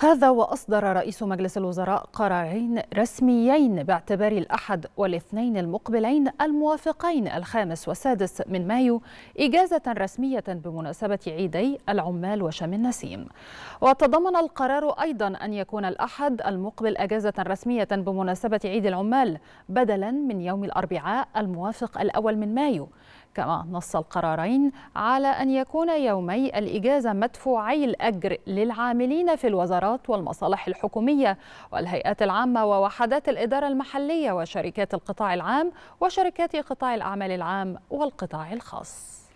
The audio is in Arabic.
هذا وأصدر رئيس مجلس الوزراء قرارين رسميين باعتبار الأحد والاثنين المقبلين الموافقين الخامس والسادس من مايو إجازة رسمية بمناسبة عيدي العمال وشم النسيم وتضمن القرار أيضا أن يكون الأحد المقبل أجازة رسمية بمناسبة عيد العمال بدلا من يوم الأربعاء الموافق الأول من مايو كما نص القرارين على أن يكون يومي الإجازة مدفوعي الأجر للعاملين في الوزارات الوزارات والمصالح الحكومية والهيئات العامة ووحدات الإدارة المحلية وشركات القطاع العام وشركات قطاع الأعمال العام والقطاع الخاص